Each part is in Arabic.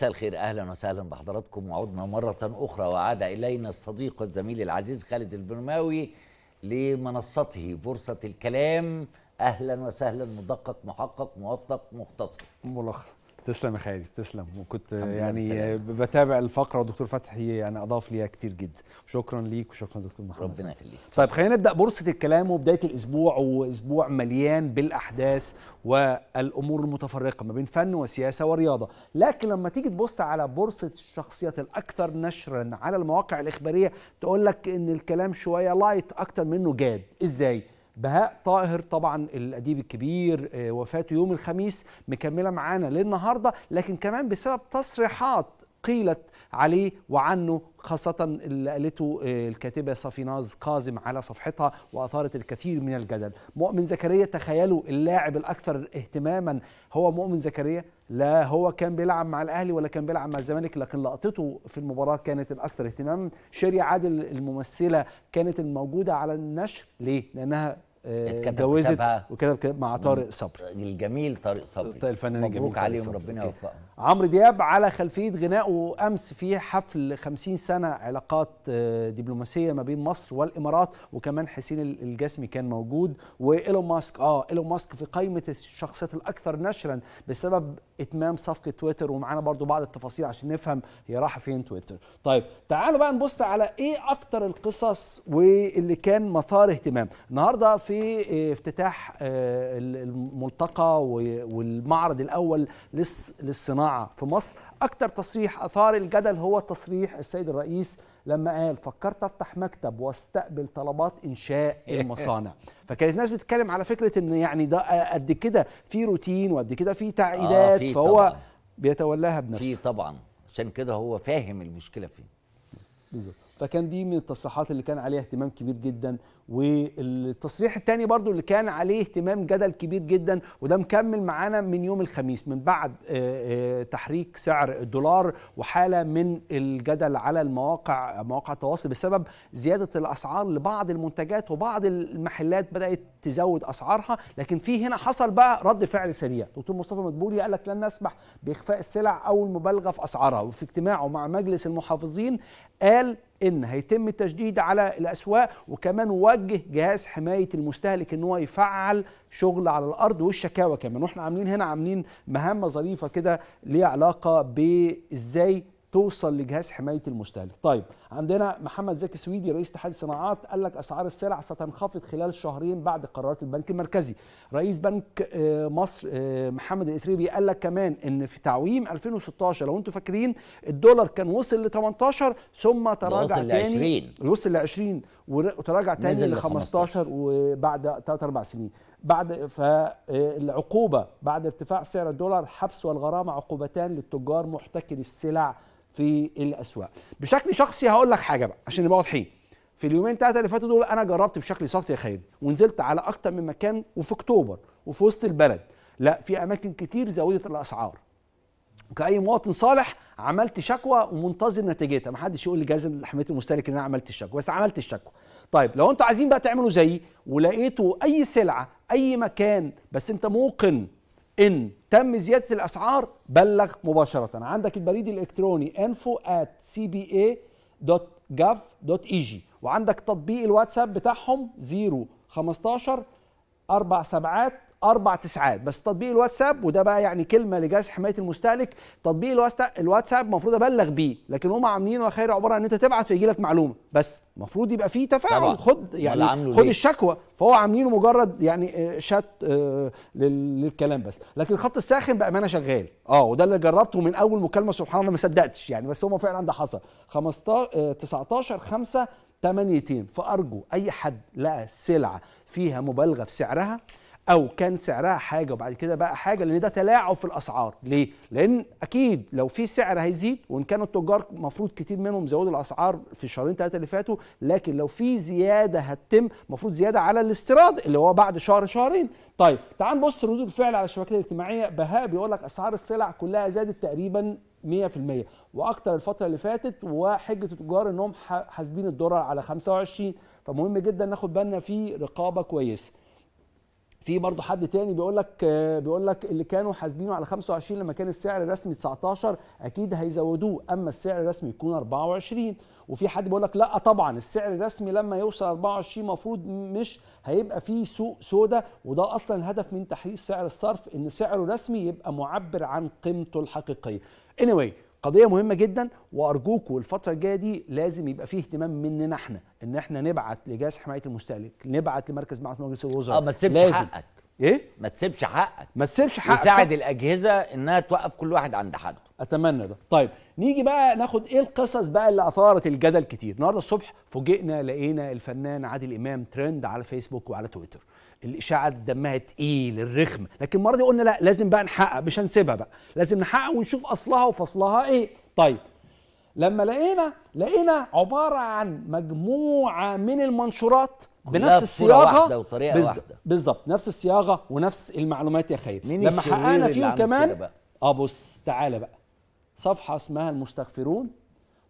مساء الخير اهلا وسهلا بحضراتكم وعدنا مره اخرى وعاد الينا الصديق والزميل العزيز خالد البرماوي لمنصته بورصه الكلام اهلا وسهلا مدقق محقق موثق مختصر ملخص تسلم يا خالد تسلم وكنت يعني بتابع الفقره ودكتور فتحي يعني اضاف ليها كتير جدا شكرا ليك وشكرا دكتور محمد ربنا يخليك طيب خلينا نبدا بورصه الكلام وبدايه الاسبوع واسبوع مليان بالاحداث والامور المتفرقه ما بين فن وسياسه ورياضه لكن لما تيجي تبص على بورصه الشخصيات الاكثر نشرا على المواقع الاخباريه تقول لك ان الكلام شويه لايت اكتر منه جاد ازاي بهاء طاهر طبعا الاديب الكبير آه، وفاته يوم الخميس مكمله معانا للنهارده لكن كمان بسبب تصريحات قيلت عليه وعنه خاصة اللي قالته آه، الكاتبة صفيناز كاظم على صفحتها وأثارت الكثير من الجدل مؤمن زكريا تخيلوا اللاعب الأكثر اهتماما هو مؤمن زكريا لا هو كان بيلعب مع الأهلي ولا كان بيلعب مع الزمالك لكن لقطته في المباراة كانت الأكثر اهتماما شيري عادل الممثلة كانت الموجودة على النشر ليه؟ لأنها اتجوزت وكتب كتاب مع طارق صبري الجميل طارق صبري الفنان الجميل مبروك عليهم ربنا يوفقهم عمرو دياب على خلفيه غنائه امس في حفل 50 سنه علاقات آه، دبلوماسيه ما بين مصر والامارات وكمان حسين الجسمي كان موجود وايلون ماسك اه ايلون ماسك في قائمه الشخصيات الاكثر نشرا بسبب اتمام صفقه تويتر ومعانا برضو بعض التفاصيل عشان نفهم هي راح فين تويتر طيب تعالوا بقى نبص على ايه اكتر القصص واللي كان مثار اهتمام النهارده في في افتتاح آه، الملتقى والمعرض الاول للصناعه في مصر اكثر تصريح اثار الجدل هو تصريح السيد الرئيس لما قال فكرت افتح مكتب واستقبل طلبات انشاء المصانع فكانت الناس بتتكلم على فكره ان يعني ده آه، قد كده في روتين وقد كده في تعقيدات آه فهو طبعًا. بيتولاها بنفسه في طبعا عشان كده هو فاهم المشكله فين بالظبط فكان دي من التصريحات اللي كان عليها اهتمام كبير جدا والتصريح الثاني برضو اللي كان عليه اهتمام جدل كبير جدا وده مكمل معانا من يوم الخميس من بعد آه، آه، تحريك سعر الدولار وحاله من الجدل على المواقع مواقع التواصل بسبب زياده الاسعار لبعض المنتجات وبعض المحلات بدات تزود اسعارها لكن في هنا حصل بقى رد فعل سريع دكتور مصطفى مدبولي قال لك لن نسمح باخفاء السلع او المبالغه في اسعارها وفي اجتماعه مع مجلس المحافظين قال ان هيتم التشديد على الاسواق وكمان وجه جهاز حمايه المستهلك ان هو يفعل شغل على الارض والشكاوى كمان واحنا عاملين هنا عاملين مهمه ظريفه كده ليها علاقه بازاي توصل لجهاز حمايه المستهلك. طيب عندنا محمد زكي سويدي رئيس اتحاد الصناعات قال لك اسعار السلع ستنخفض خلال شهرين بعد قرارات البنك المركزي. رئيس بنك آه، مصر آه، محمد الاثريبي قال لك كمان ان في تعويم 2016 لو انتم فاكرين الدولار كان وصل ل 18 ثم تراجع وصل تاني وصل ل 20 وصل ل 20 وتراجع تاني ل 15 وبعد 3 4 سنين. بعد فالعقوبه آه، بعد ارتفاع سعر الدولار حبس والغرامه عقوبتان للتجار محتكري السلع في الاسواق بشكل شخصي هقول لك حاجه بقى عشان نبقى واضحين في اليومين ثلاثه اللي فاتوا دول انا جربت بشكل شخصي يا خالد ونزلت على اكتر من مكان وفي اكتوبر وفي وسط البلد لا في اماكن كتير زودت الاسعار وكاي مواطن صالح عملت شكوى ومنتظر نتيجتها ما حدش يقول لي جهاز حمايه المستهلك ان انا عملت الشكوى بس عملت الشكوى طيب لو انتوا عايزين بقى تعملوا زيي ولقيتوا اي سلعه اي مكان بس انت موقن ان تم زياده الاسعار بلغ مباشره عندك البريد الالكتروني info@cba.gov.eg وعندك تطبيق الواتساب بتاعهم 015 اربع سبعات اربع تسعات بس تطبيق الواتساب وده بقى يعني كلمه لجهاز حمايه المستهلك تطبيق الواتساب المفروض ابلغ بيه لكن هم عاملينه خير عباره ان انت تبعت فيجي لك معلومه بس المفروض يبقى فيه تفاعل خد يعني خد الشكوى فهو عاملينه مجرد يعني آه، شات آه، للكلام بس لكن الخط الساخن بامانه شغال اه وده اللي جربته من اول مكالمه سبحان الله ما صدقتش يعني بس هو فعلا ده حصل 15 19 5 8 فارجو اي حد لقى سلعه فيها مبالغه في سعرها او كان سعرها حاجه وبعد كده بقى حاجه لان ده تلاعب في الاسعار ليه لان اكيد لو في سعر هيزيد وان كانوا التجار مفروض كتير منهم زودوا الاسعار في الشهرين ثلاثه اللي فاتوا لكن لو في زياده هتتم مفروض زياده على الاستيراد اللي هو بعد شهر شهرين طيب تعال نبص ردود الفعل على الشبكات الاجتماعيه بهاء بيقول لك اسعار السلع كلها زادت تقريبا 100% واكتر الفتره اللي فاتت وحجه التجار انهم حاسبين الدولار على 25 فمهم جدا ناخد بالنا في رقابه كويسه في برضه حد تاني بيقول لك بيقول لك اللي كانوا حاسبينه على 25 لما كان السعر الرسمي 19 اكيد هيزودوه اما السعر الرسمي يكون 24 وفي حد بيقول لك لا طبعا السعر الرسمي لما يوصل 24 المفروض مش هيبقى فيه سوق سودا وده اصلا الهدف من تحرير سعر الصرف ان سعره الرسمي يبقى معبر عن قيمته الحقيقيه. اني anyway قضيه مهمه جدا وارجوكم الفتره الجايه دي لازم يبقى فيه اهتمام مننا احنا ان احنا نبعت لجهاز حمايه المستهلك نبعت لمركز معهد مجلس الوزراء اه ما تسيبش حقك ايه ما تسيبش حقك ما تسيبش حقك تساعد الاجهزه انها توقف كل واحد عند حده اتمنى ده طيب نيجي بقى ناخد ايه القصص بقى اللي اثارت الجدل كتير النهارده الصبح فوجئنا لقينا الفنان عادل امام ترند على فيسبوك وعلى تويتر الاشاعه دمها تقيل الرخم لكن المره دي قلنا لا لازم بقى نحقق مش هنسيبها بقى لازم نحقق ونشوف اصلها وفصلها ايه طيب لما لقينا لقينا عباره عن مجموعه من المنشورات بنفس الصياغه بالظبط نفس الصياغه ونفس المعلومات يا خير لما حققنا فيهم كمان اه بص تعالى بقى صفحه اسمها المستغفرون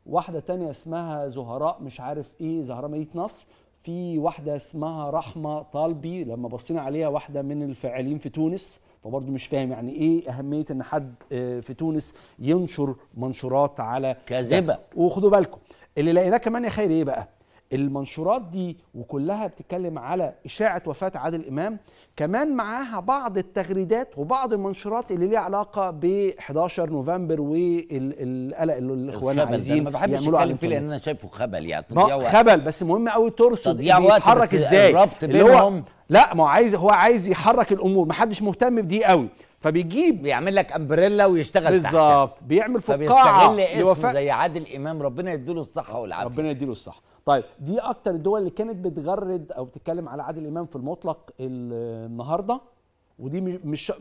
واحده تانية اسمها زهراء مش عارف ايه زهراء ميت نصر في واحده اسمها رحمه طالبي لما بصينا عليها واحده من الفاعلين في تونس فبرضه مش فاهم يعني ايه اهميه ان حد آه، في تونس ينشر منشورات على كاذبه وخدوا بالكم اللي لقيناه كمان يا خير ايه بقى المنشورات دي وكلها بتتكلم على إشاعة وفاة عادل إمام كمان معاها بعض التغريدات وبعض المنشورات اللي ليها علاقة ب 11 نوفمبر والقلق اللي الإخوان عايزين ما بحبش أتكلم فيه لأن أنا شايفه خبل يعني تضييع وقت خبل بس مهم قوي ترصد تضييع وقت يتحرك إزاي الربط بينهم لا ما هو عايز هو عايز يحرك الأمور ما حدش مهتم بدي قوي فبيجيب بيعمل لك امبريلا ويشتغل بالظبط بيعمل فقاعه لوفاء زي عادل امام ربنا يديله الصحه والعافيه ربنا يديله الصحه طيب دي اكتر الدول اللي كانت بتغرد او بتتكلم على عادل امام في المطلق النهارده ودي مش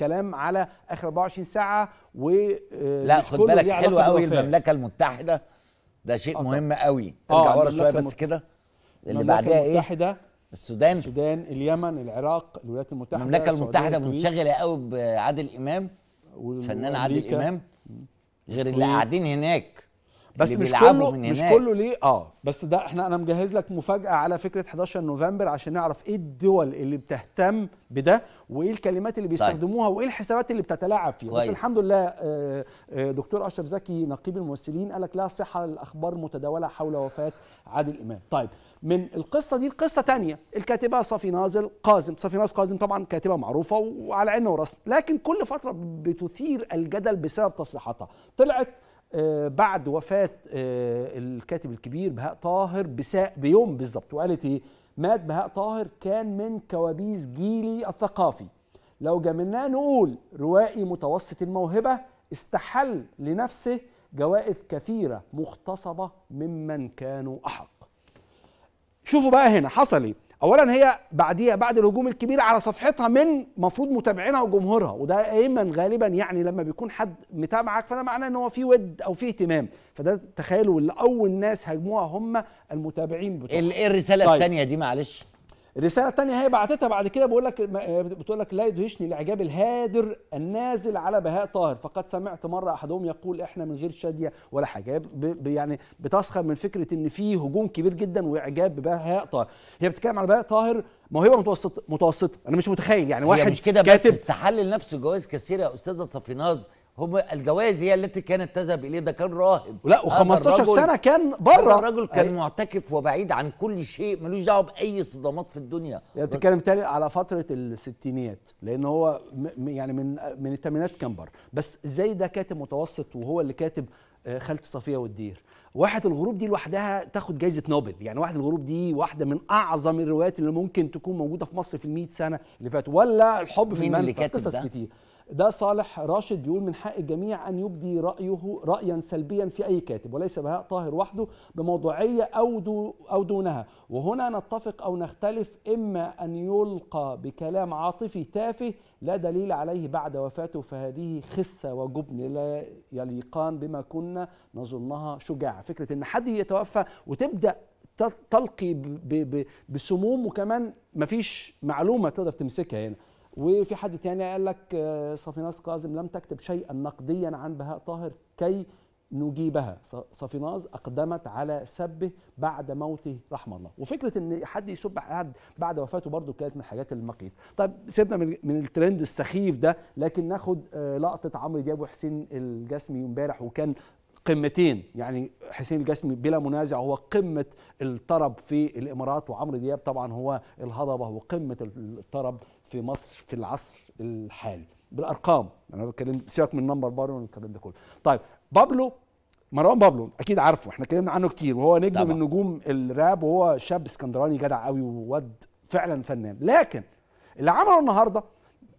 كلام على اخر 24 ساعه و آه، لا خد بالك حلو قوي المملكه المتحده ده شيء آه مهم قوي آه، ارجع ورا شويه بس كده اللي بعدها ايه المملكه المتحده السودان السودان اليمن العراق الولايات المتحده المملكه المتحده منشغله قوي بعادل امام فنان عادل امام غير اللي قاعدين هناك بس مش كله مش كله ليه اه بس ده احنا انا مجهز لك مفاجاه على فكره 11 نوفمبر عشان نعرف ايه الدول اللي بتهتم بده وايه الكلمات اللي طيب. بيستخدموها طيب. وايه الحسابات اللي بتتلاعب فيها بس الحمد لله آه، آه، دكتور اشرف زكي نقيب الممثلين قال لك لا صحه للاخبار متداوله حول وفاه عادل امام طيب من القصه دي قصه تانية الكاتبه صافي نازل قازم صافي نازل قازم طبعا كاتبه معروفه وعلى عينه وراسه لكن كل فتره بتثير الجدل بسبب تصريحاتها طلعت آه، بعد وفاه آه، الكاتب الكبير بهاء طاهر بيوم بالظبط وقالت ايه مات بهاء طاهر كان من كوابيس جيلي الثقافي لو جملناه نقول روائي متوسط الموهبه استحل لنفسه جوائز كثيره مغتصبه ممن كانوا احق شوفوا بقى هنا حصل ايه اولا هي بعديها بعد الهجوم الكبير على صفحتها من مفروض متابعينها وجمهورها وده دايما غالبا يعني لما بيكون حد متابعك فده معناه ان هو في ود او في اهتمام فده تخيلوا اللي اول ناس هاجموها هم المتابعين بتوعك إيه الرساله طيب. الثانيه دي معلش الرسالة الثانية هي بعتتها بعد كده بقول لك آه، بتقول لك لا يدهشني الاعجاب الهادر النازل على بهاء طاهر فقد سمعت مره احدهم يقول احنا من غير شاديه ولا حاجه يعني بتسخر من فكره ان في هجوم كبير جدا واعجاب ببهاء طاهر هي بتتكلم على بهاء طاهر موهبه متوسطه متوسطه انا مش متخيل يعني واحد هي مش كده بس استحل لنفسه جوائز كثيره يا استاذه صفيناز هم الجواز هي التي كانت تذهب اليه ده كان راهب لا و15 سنه كان بره الراجل كان أي. معتكف وبعيد عن كل شيء ملوش دعوه باي صدمات في الدنيا يعني بتتكلم تاني على فتره الستينيات لان هو يعني من من الثمانينات كان بره بس ازاي ده كاتب متوسط وهو اللي كاتب آه، خالتي صفيه والدير واحد الغروب دي لوحدها تاخد جائزه نوبل يعني واحد الغروب دي واحده من اعظم الروايات اللي ممكن تكون موجوده في مصر في ال 100 سنه اللي فاتوا ولا الحب في المنفى قصص كتير ده صالح راشد بيقول من حق الجميع أن يبدي رأيه رأيا سلبيا في أي كاتب وليس بهاء طاهر وحده بموضوعية أو, دو أو دونها وهنا نتفق أو نختلف إما أن يلقى بكلام عاطفي تافه لا دليل عليه بعد وفاته فهذه خسة وجبن لا يليقان بما كنا نظنها شجاعة فكرة أن حد يتوفى وتبدأ تلقي بسموم وكمان مفيش معلومة تقدر تمسكها هنا وفي حد تاني قال لك آه، صفيناس كاظم لم تكتب شيئا نقديا عن بهاء طاهر كي نجيبها صفيناز اقدمت على سبه بعد موته رحمه الله وفكره ان حد يسب حد بعد وفاته برضو كانت من الحاجات المقيت طيب سيبنا من, من الترند السخيف ده لكن ناخد آه، لقطه عمرو دياب وحسين الجسمي امبارح وكان قمتين يعني حسين الجسمي بلا منازع هو قمة الطرب في الإمارات وعمرو دياب طبعا هو الهضبة وقمة الطرب في مصر في العصر الحالي بالارقام انا بتكلم سيبك من نمبر بار والكلام ده كله طيب بابلو مروان بابلو اكيد عارفه احنا اتكلمنا عنه كتير وهو نجم من نجوم الراب وهو شاب اسكندراني جدع قوي وواد فعلا فنان لكن اللي عمله النهارده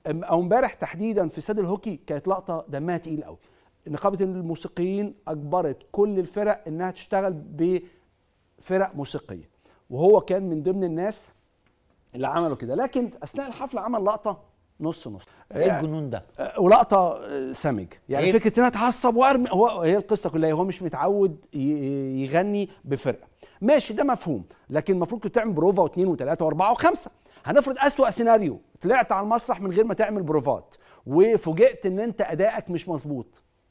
او امبارح تحديدا في استاد الهوكي كانت لقطه دمها تقيل قوي نقابه الموسيقيين اجبرت كل الفرق انها تشتغل بفرق موسيقيه وهو كان من ضمن الناس اللي عملوا كده لكن اثناء الحفله عمل لقطه نص نص ايه يعني الجنون ده آه، ولقطه آه، سمج يعني إيه؟ فكره ان انا اتعصب وارمي هو هي القصه كلها هو مش متعود يغني بفرقه ماشي ده مفهوم لكن المفروض كنت تعمل بروفا واثنين وثلاثه واربعه وخمسه هنفرض اسوا سيناريو طلعت على المسرح من غير ما تعمل بروفات وفوجئت ان انت ادائك مش مظبوط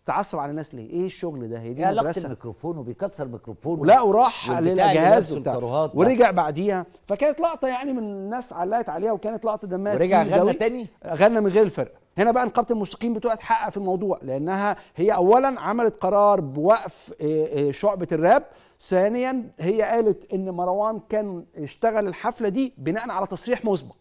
تعصب على الناس ليه؟ ايه الشغل ده؟ هي دي مدرسه الميكروفون وبيكسر ميكروفون لا وراح للجهاز وبتاع ورجع بعديها فكانت لقطه يعني من الناس علقت عليها وكانت لقطه دمات ورجع غنى تاني؟ غنى من غير الفرقه هنا بقى نقابه الموسيقيين بتوع تحقق في الموضوع لانها هي اولا عملت قرار بوقف آه، آه، شعبه الراب ثانيا هي قالت ان مروان كان اشتغل الحفله دي بناء على تصريح مسبق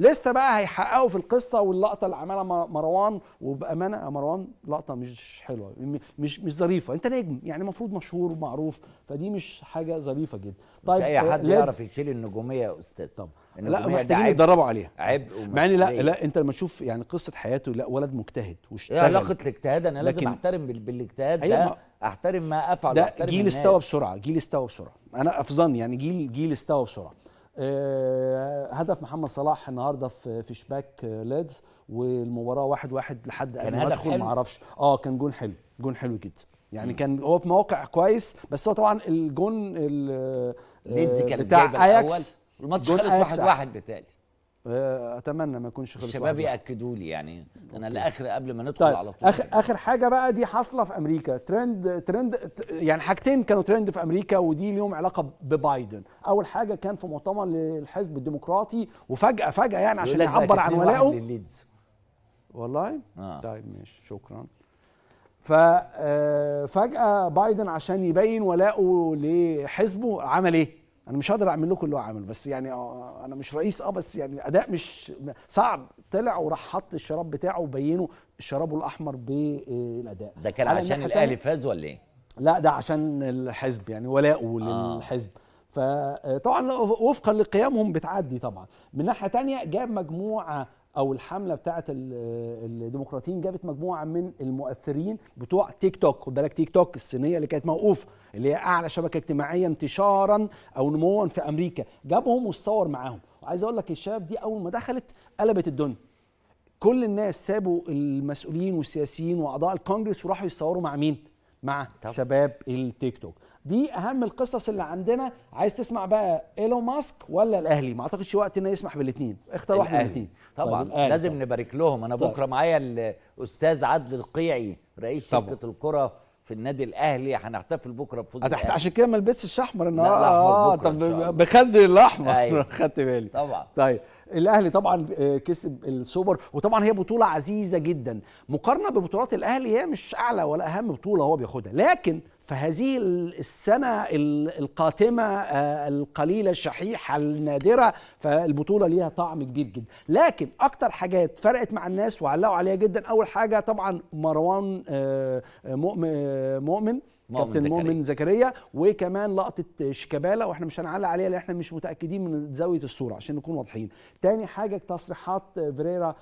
لسه بقى هيحققوا في القصه واللقطه اللي عملها مروان وبامانه يا مروان لقطه مش حلوه مش مش ظريفه انت نجم يعني المفروض مشهور ومعروف فدي مش حاجه ظريفه جدا طيب مش اي حد يعرف يشيل النجوميه يا استاذ طب لا محتاجين يتدربوا عليها عبء مع ان لا لا انت لما تشوف يعني قصه حياته لا ولد مجتهد إيه واشتغل ايه علاقه الاجتهاد انا لازم احترم بالاجتهاد ده أيوة، احترم ما افعل ده جيل استوى بسرعه جيل استوى بسرعه انا في ظني يعني جيل جيل استوى بسرعه آه، هدف محمد صلاح النهارده في في شباك آه، ليدز والمباراه واحد واحد لحد كان هدف حلو ما اعرفش اه كان جون حلو جون حلو جدا يعني كان هو في مواقع كويس بس هو طبعا الجون ليدز آه، كان بتاع اياكس الماتش خلص 1-1 بتالي آه، اتمنى ما يكونش خلص الشباب ياكدوا لي يعني انا لاخر قبل ما ندخل طيب. على طول اخر اخر حاجه بقى دي حاصله في امريكا ترند ترند يعني حاجتين كانوا ترند في امريكا ودي ليهم علاقه ببايدن اول حاجه كان في مؤتمر للحزب الديمقراطي وفجاه فجاه يعني عشان يعبر عن ولائه والله آه. طيب ماشي شكرا ففجاه آه، بايدن عشان يبين ولائه لحزبه عمل ايه انا مش هقدر اعمل لكم اللي هو عامله بس يعني آه، آه، انا مش رئيس اه بس يعني اداء مش صعب طلع وراح حط الشراب بتاعه وبينه شرابه الاحمر بالاداء ده كان عشان الاهلي فاز ولا ايه لا ده عشان الحزب يعني ولاؤه آه. للحزب فطبعا آه، وفقا لقيامهم بتعدي طبعا من ناحيه تانية جاب مجموعه او الحمله بتاعه الديمقراطيين جابت مجموعه من المؤثرين بتوع تيك توك خد بالك تيك توك الصينيه اللي كانت موقوفه اللي هي اعلى شبكه اجتماعيه انتشارا او نموا في امريكا جابهم واتصور معاهم وعايز اقول لك الشباب دي اول ما دخلت قلبت الدنيا كل الناس سابوا المسؤولين والسياسيين واعضاء الكونجرس وراحوا يتصوروا مع مين مع طبعا. شباب التيك توك دي اهم القصص اللي عندنا عايز تسمع بقى ايلون ماسك ولا الاهلي ما اعتقدش وقت انه يسمح بالاثنين اختار واحد من الاثنين طبعا طيب لازم طبعا. نبارك لهم انا طبعا. بكره معايا الاستاذ عدل القيعي رئيس شركه الكره في النادي الاهلي هنحتفل بكره بفوز هتحت... عشان كده ما لبستش احمر النهارده اه طب بخزن الاحمر أيوه. خدت بالي طبعا طيب الاهلي طبعا آه، كسب السوبر وطبعا هي بطوله عزيزه جدا مقارنه ببطولات الاهلي هي مش اعلى ولا اهم بطوله هو بياخدها لكن فهذه السنة القاتمة آه، القليلة الشحيحة النادرة فالبطولة ليها طعم كبير جدا لكن أكتر حاجات فرقت مع الناس وعلقوا عليها جدا أول حاجة طبعا مروان آه، آه، مؤمن كابتن مؤمن زكريا وكمان لقطه شيكابالا واحنا مش هنعلق عليها لان احنا مش متاكدين من زاويه الصوره عشان نكون واضحين تاني حاجه تصريحات فيريرا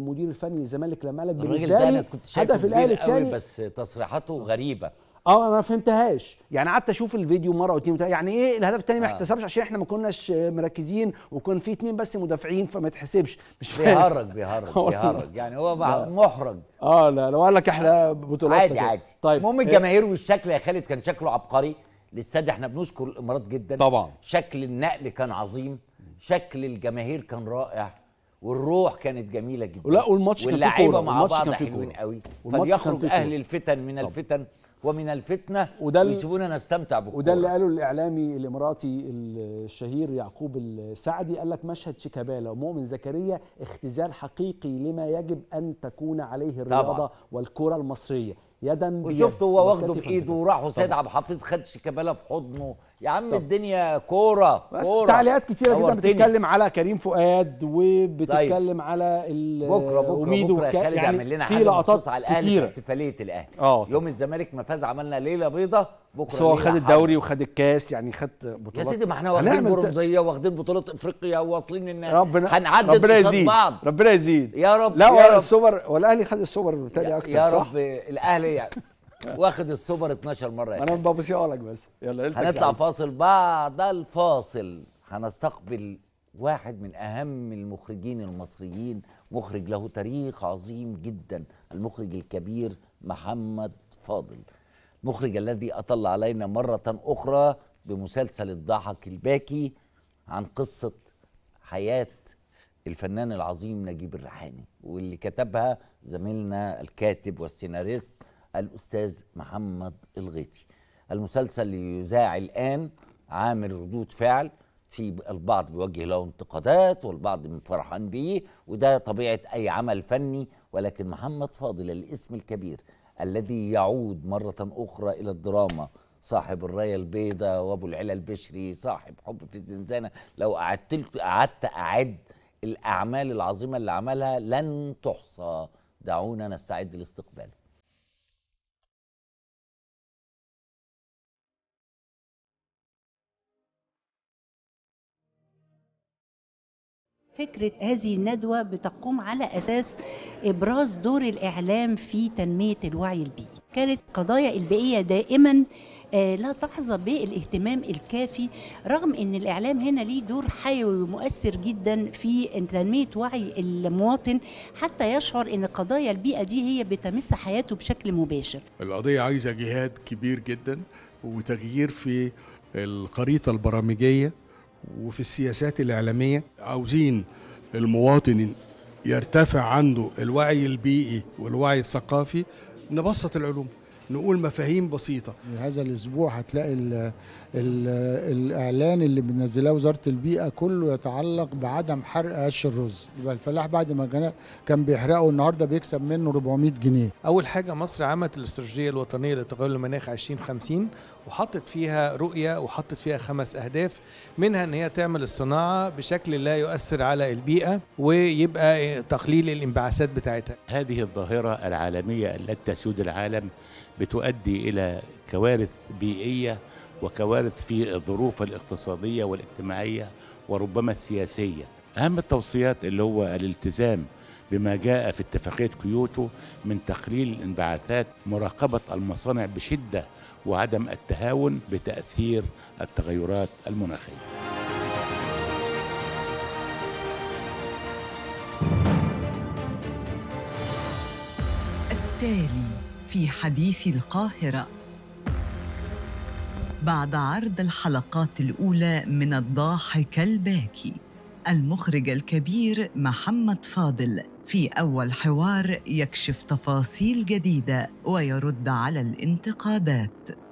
مدير الفني للزمالك لما قال لك بالنسبه لي هدف الاهلي الثاني بس تصريحاته غريبه اه انا ما فهمتهاش يعني قعدت اشوف الفيديو مره واتنين وتلاته يعني ايه الهدف الثاني ما احتسبش آه. عشان احنا ما كناش مركزين وكان في اتنين بس مدافعين فما يتحسبش مش فاهم بيهرج بيهرج بيهرج يعني هو محرج اه لا لو قال لك احنا آه. بطولات عادي عادي طيب المهم آه. الجماهير والشكل يا خالد كان شكله عبقري الاستاد احنا بنشكر الامارات جدا طبعا شكل النقل كان عظيم شكل الجماهير كان رائع والروح كانت جميله جدا لا والماتش كان فيه كوره مع بعض كان فيه حلوين قوي فليخرج اهل الفتن من طبعا. الفتن ومن الفتنه ويسيبونا نستمتع بالكوره وده اللي قاله الاعلامي الاماراتي الشهير يعقوب السعدي قال لك مشهد شيكابالا ومؤمن زكريا اختزال حقيقي لما يجب ان تكون عليه الرياضه والكره المصريه يدا وشفته هو واخده في ايده وراح وسيد عبد الحفيظ خد شيكابالا في حضنه يا عم طب. الدنيا كوره كوره تعليقات كتيره جدا بتتكلم على كريم فؤاد وبتتكلم طيب. على بكره بكره بكره خالد يعني يعمل لنا حاجه في لقطات على الاهلي في احتفاليه الاهلي آه، يوم الزمالك ما فاز عملنا ليله بيضه بكره بس هو خد الدوري وخد الكاس يعني خد بطولات يا سيدي ما احنا واخدين برونزيه واخدين بطوله افريقيا واصلين ان ربنا هنعدد ربنا يزيد بعض ربنا يزيد يا رب لا يا رب السوبر والاهلي خد السوبر بتاعي اكتر يا رب الاهلي واخد السوبر 12 مره يعني. انا ببصيها لك بس يلا هنطلع فاصل بعد الفاصل هنستقبل واحد من اهم المخرجين المصريين مخرج له تاريخ عظيم جدا المخرج الكبير محمد فاضل المخرج الذي أطل علينا مرة أخرى بمسلسل الضحك الباكي عن قصة حياة الفنان العظيم نجيب الريحاني واللي كتبها زميلنا الكاتب والسيناريست الأستاذ محمد الغيطي المسلسل يذاع الآن عامل ردود فعل في البعض بيوجه له انتقادات والبعض فرحان بيه وده طبيعة أي عمل فني ولكن محمد فاضل الاسم الكبير الذي يعود مرة أخرى إلى الدراما صاحب الراية البيضاء وأبو العلا البشري صاحب حب في الزنزانة لو قعدت قعدت أعد الأعمال العظيمة اللي عملها لن تحصى دعونا نستعد لاستقباله فكرة هذه الندوة بتقوم على أساس إبراز دور الإعلام في تنمية الوعي البيئي كانت قضايا البيئية دائما آه، لا تحظى بالاهتمام الكافي رغم ان الاعلام هنا ليه دور حيوي ومؤثر جدا في تنميه وعي المواطن حتى يشعر ان قضايا البيئه دي هي بتمس حياته بشكل مباشر. القضيه عايزه جهاد كبير جدا وتغيير في الخريطه البرامجيه وفي السياسات الإعلامية عاوزين المواطن يرتفع عنده الوعي البيئي والوعي الثقافي نبسط العلوم نقول مفاهيم بسيطه هذا الاسبوع هتلاقي الـ الـ الاعلان اللي بنزلاه وزاره البيئه كله يتعلق بعدم حرق قش الرز يبقى الفلاح بعد ما كان كان بيحرقه النهارده بيكسب منه 400 جنيه اول حاجه مصر عملت الاستراتيجيه الوطنيه لتغير المناخ 2050 وحطت فيها رؤيه وحطت فيها خمس اهداف منها ان هي تعمل الصناعه بشكل لا يؤثر على البيئه ويبقى تقليل الانبعاثات بتاعتها هذه الظاهره العالميه التي تسود العالم بتؤدي إلى كوارث بيئية وكوارث في الظروف الاقتصادية والاجتماعية وربما السياسية أهم التوصيات اللي هو الالتزام بما جاء في اتفاقية كيوتو من تقليل الانبعاثات مراقبة المصانع بشدة وعدم التهاون بتأثير التغيرات المناخية التالي في حديث القاهرة بعد عرض الحلقات الأولى من الضاحك الباكي المخرج الكبير محمد فاضل في أول حوار يكشف تفاصيل جديدة ويرد على الانتقادات